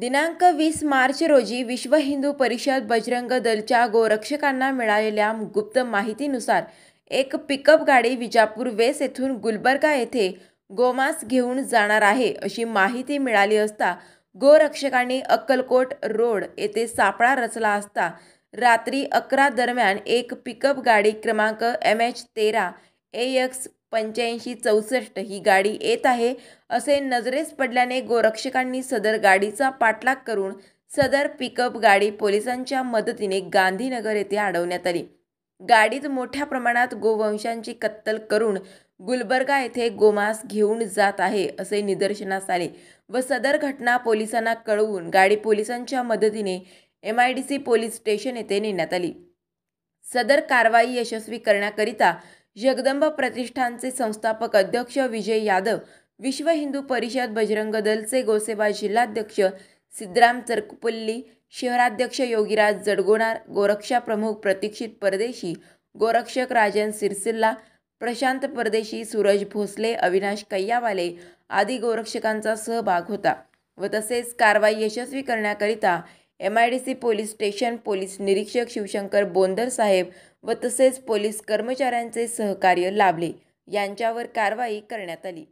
दिनांक वीस मार्च रोजी विश्व हिंदू परिषद बजरंग दलच्या गोरक्षकांना मिळालेल्या गुप्त माहितीनुसार एक पिकअप गाडी विजापूर वेस येथून गुलबर्गा येथे गोमांस घेऊन जाणार आहे अशी माहिती मिळाली असता गोरक्षकांनी अक्कलकोट रोड येथे सापळा रचला असता रात्री अकरा दरम्यान एक पिकअप गाडी क्रमांक एम एच तेरा ए एक्स पंच्याऐंशी चौसष्ट ही गाडी येत आहे असे नजरेस पडल्याने गोरक्षकांनी सदर गाडीचा पाठलाग करून सदर पिकअप गाडी पोलिसांच्या मदतीने गांधीनगर येथे अडवण्यात आली गाडीत मोठ्या प्रमाणात गोवंशांची कत्तल करून गुलबर्गा येथे गोमांस घेऊन जात आहे असे निदर्शनास आले व सदर घटना पोलिसांना कळवून गाडी पोलिसांच्या मदतीने M I D C police station येथे नेण्यात आली सदर कारवाई यशस्वी करण्याकरिता जगदंब प्रतिष्ठानचे संस्थापक अध्यक्ष विजय यादव विश्व हिंदू परिषद बजरंग दलचे गोसेबा जिल्हाध्यक्ष सिद्धराम चरकुपल्ली शहराध्यक्ष योगीराज जडगोणार गोरक्षा प्रमुख प्रतीक्षित परदेशी गोरक्षक राजन सिरसिल्ला प्रशांत परदेशी सूरज भोसले अविनाश कैयावाले आदी गोरक्षकांचा सहभाग होता व तसेच कारवाई यशस्वी करण्याकरिता M I D C police station police निरीक्षक शिवशंकर बोंदर साहेब व तसेच पोलीस कर्मचाऱ्यांचे सहकार्य लाभले यांच्यावर कारवाई करण्यात आली